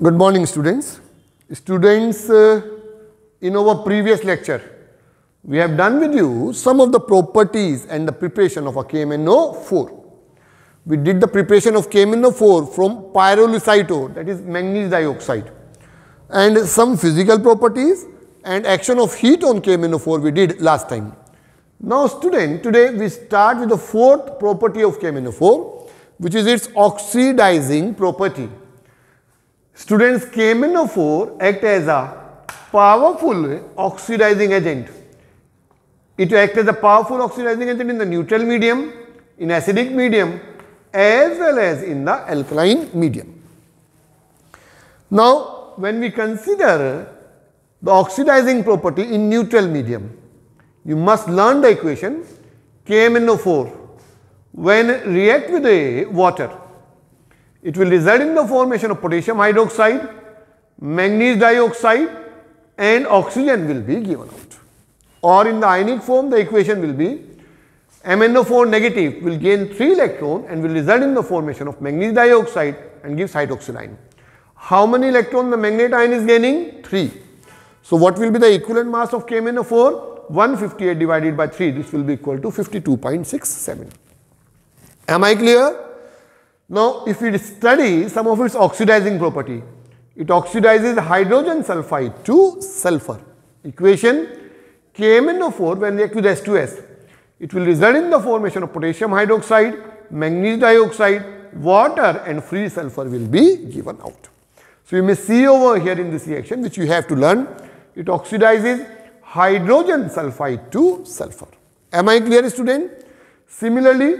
Good morning students. Students, uh, in our previous lecture, we have done with you some of the properties and the preparation of a KMNO4. We did the preparation of KMNO4 from ore, that is manganese dioxide and some physical properties and action of heat on KMNO4 we did last time. Now student, today we start with the fourth property of KMNO4 which is its oxidizing property. Students, KMNO4 act as a powerful oxidizing agent. It acts as a powerful oxidizing agent in the neutral medium, in acidic medium as well as in the alkaline medium. Now, when we consider the oxidizing property in neutral medium, you must learn the equation KMNO4 when react with a water it will result in the formation of potassium hydroxide, manganese dioxide and oxygen will be given out. Or in the ionic form the equation will be MnO4 negative will gain 3 electron and will result in the formation of manganese dioxide and gives hydroxyline. How many electron the magnet ion is gaining? 3. So, what will be the equivalent mass of KMnO4? 158 divided by 3 this will be equal to 52.67. Am I clear? Now, if we study some of its oxidizing property, it oxidizes hydrogen sulfide to sulfur. Equation KMNO4 when react with s 2s it will result in the formation of potassium hydroxide, manganese dioxide, water and free sulfur will be given out. So, you may see over here in this reaction which you have to learn, it oxidizes hydrogen sulfide to sulfur. Am I clear student? Similarly,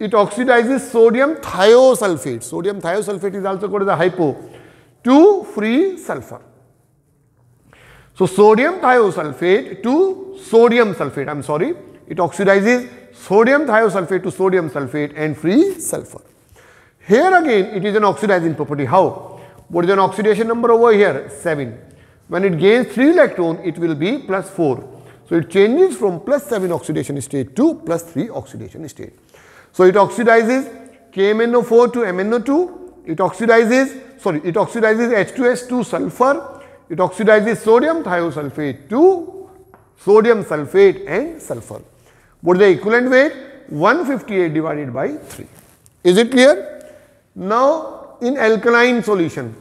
it oxidizes sodium thiosulfate. Sodium thiosulfate is also called as a hypo to free sulfur. So sodium thiosulfate to sodium sulfate, I am sorry, it oxidizes sodium thiosulfate to sodium sulfate and free sulfur. Here again it is an oxidizing property. How? What is an oxidation number over here? 7. When it gains 3 electron it will be plus 4. So it changes from plus 7 oxidation state to plus 3 oxidation state. So, it oxidizes KMNO4 to MnO2, it oxidizes, sorry, it oxidizes H2S to sulfur, it oxidizes sodium thiosulfate to sodium sulfate and sulfur. What is the equivalent weight? 158 divided by 3. Is it clear? Now, in alkaline solution,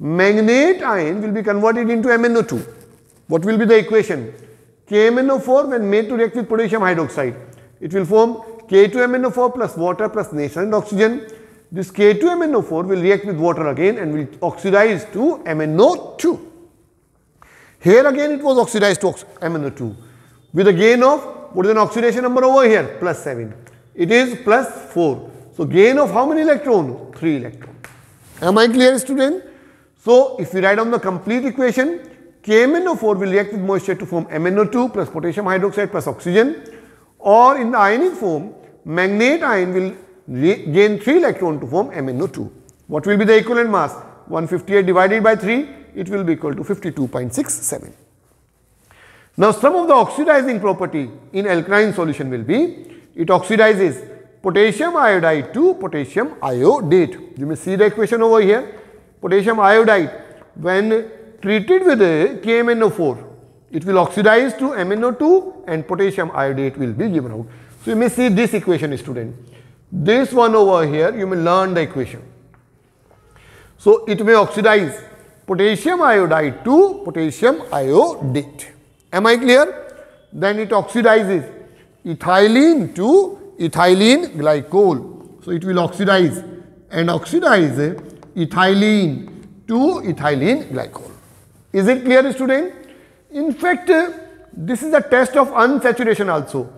magnate ion will be converted into MnO2. What will be the equation? KMnO4 when made to react with potassium hydroxide, it will form K2MnO4 plus water plus and oxygen. This K2MnO4 will react with water again and will oxidize to MnO2. Here again it was oxidized to ox MnO2 with a gain of what is an oxidation number over here plus 7. It is plus 4. So gain of how many electron? 3 electron. Am I clear student? So if we write down the complete equation KMnO4 will react with moisture to form MnO2 plus potassium hydroxide plus oxygen or in the ionic form magnate ion will gain 3 electron to form MnO2. What will be the equivalent mass? 158 divided by 3 it will be equal to 52.67. Now some of the oxidizing property in alkaline solution will be it oxidizes potassium iodide to potassium iodate. You may see the equation over here potassium iodide when treated with KMnO4 it will oxidize to MnO2 and potassium iodate will be given out. So you may see this equation student. This one over here you may learn the equation. So it may oxidize potassium iodide to potassium iodate. Am I clear? Then it oxidizes ethylene to ethylene glycol. So it will oxidize and oxidize ethylene to ethylene glycol. Is it clear student? In fact, uh, this is a test of unsaturation also.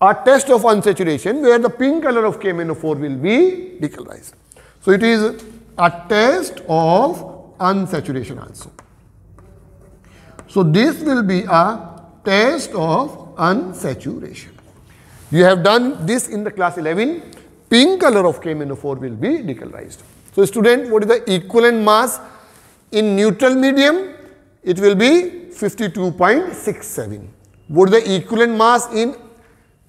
A test of unsaturation where the pink color of KMNO4 will be decolorized. So, it is a test of unsaturation also. So, this will be a test of unsaturation. You have done this in the class 11. Pink color of KMNO4 will be decolorized. So, student, what is the equivalent mass in neutral medium? it will be 52.67. What the equivalent mass in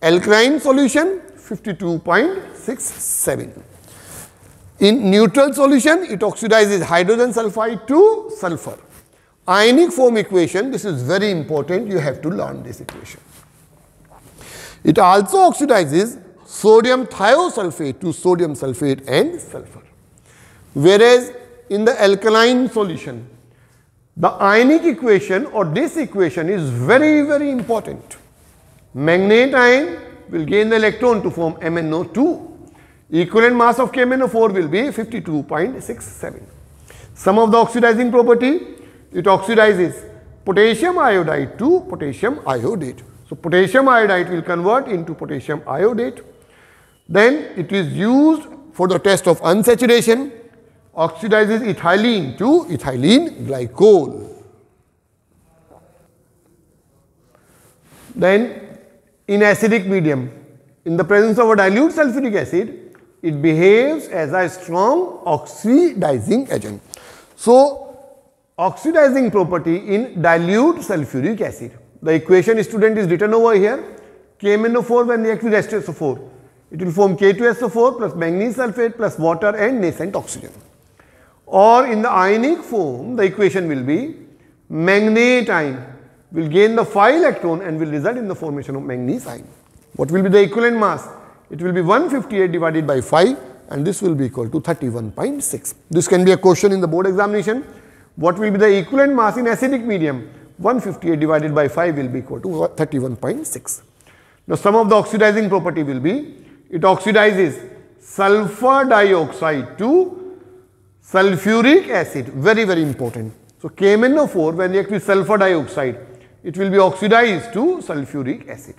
alkaline solution? 52.67. In neutral solution, it oxidizes hydrogen sulfide to sulfur. Ionic form equation, this is very important, you have to learn this equation. It also oxidizes sodium thiosulfate to sodium sulfate and sulfur. Whereas in the alkaline solution, the ionic equation or this equation is very, very important. Magnet ion will gain the electron to form MnO2. Equivalent mass of KMnO4 will be 52.67. Some of the oxidizing property, it oxidizes potassium iodide to potassium iodate. So, potassium iodide will convert into potassium iodate. Then it is used for the test of unsaturation oxidizes ethylene to ethylene glycol. Then in acidic medium, in the presence of a dilute sulfuric acid, it behaves as a strong oxidizing agent. So, oxidizing property in dilute sulfuric acid. The equation student is written over here, KMNO4 when reacts with H2SO4. It will form K2SO4 plus manganese sulfate plus water and nascent oxygen or in the ionic form the equation will be magnate ion will gain the 5 electron and will result in the formation of manganese ion. What will be the equivalent mass? It will be 158 divided by 5 and this will be equal to 31.6. This can be a question in the board examination. What will be the equivalent mass in acidic medium? 158 divided by 5 will be equal to 31.6. Now, some of the oxidizing property will be it oxidizes sulfur dioxide to Sulfuric acid, very, very important. So, KMNO4 when react with sulfur dioxide, it will be oxidized to sulfuric acid.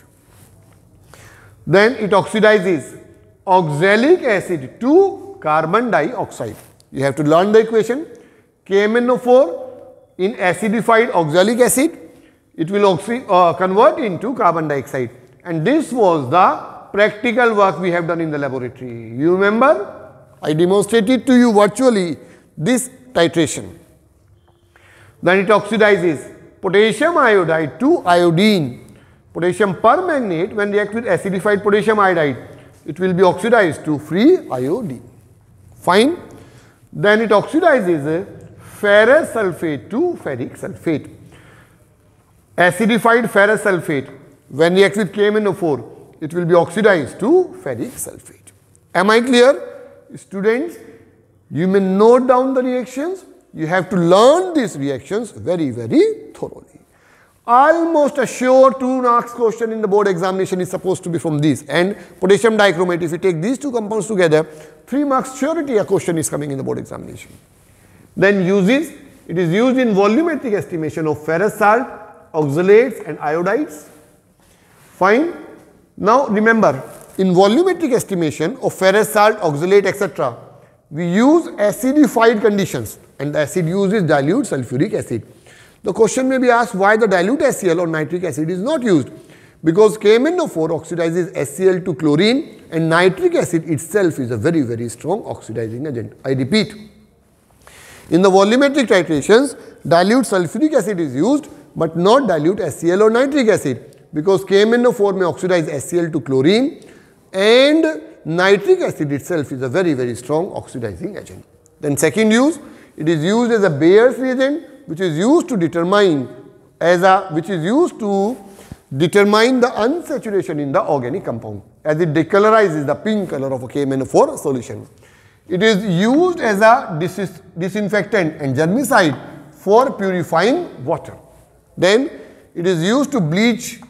Then it oxidizes oxalic acid to carbon dioxide. You have to learn the equation KMNO4 in acidified oxalic acid, it will oxy, uh, convert into carbon dioxide and this was the practical work we have done in the laboratory. You remember? I demonstrated to you virtually this titration. Then it oxidizes potassium iodide to iodine. Potassium permanganate when react with acidified potassium iodide, it will be oxidized to free iodine. Fine. Then it oxidizes ferrous sulfate to ferric sulfate. Acidified ferrous sulfate when react with KMnO4, it will be oxidized to ferric sulfate. Am I clear? students, you may note down the reactions. You have to learn these reactions very, very thoroughly. Almost a sure two marks question in the board examination is supposed to be from these. And potassium dichromate, if you take these two compounds together, three marks surety a question is coming in the board examination. Then uses, it is used in volumetric estimation of ferrous salt, oxalates and iodides. Fine. Now remember, in volumetric estimation of ferrous salt, oxalate etc., we use acidified conditions and the acid used is dilute sulfuric acid. The question may be asked why the dilute HCl or nitric acid is not used because KMNO4 oxidizes HCl to chlorine and nitric acid itself is a very very strong oxidizing agent. I repeat, in the volumetric titrations dilute sulfuric acid is used but not dilute HCl or nitric acid because KMNO4 may oxidize HCl to chlorine and nitric acid itself is a very very strong oxidizing agent. Then second use, it is used as a Bayer's reagent which is used to determine as a which is used to determine the unsaturation in the organic compound as it decolorizes the pink color of a KMNO4 solution. It is used as a dis disinfectant and germicide for purifying water. Then it is used to bleach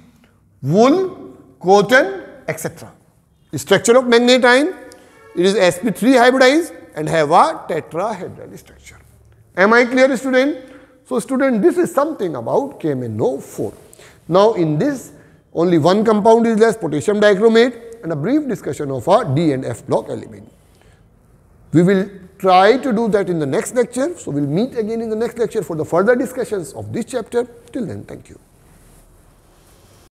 wool, cotton, etc structure of magnetine, it is sp3 hybridized and have a tetrahedral structure. Am I clear student? So student this is something about KMNO4. Now in this only one compound is less potassium dichromate and a brief discussion of a D and F block element. We will try to do that in the next lecture. So we'll meet again in the next lecture for the further discussions of this chapter. Till then thank you.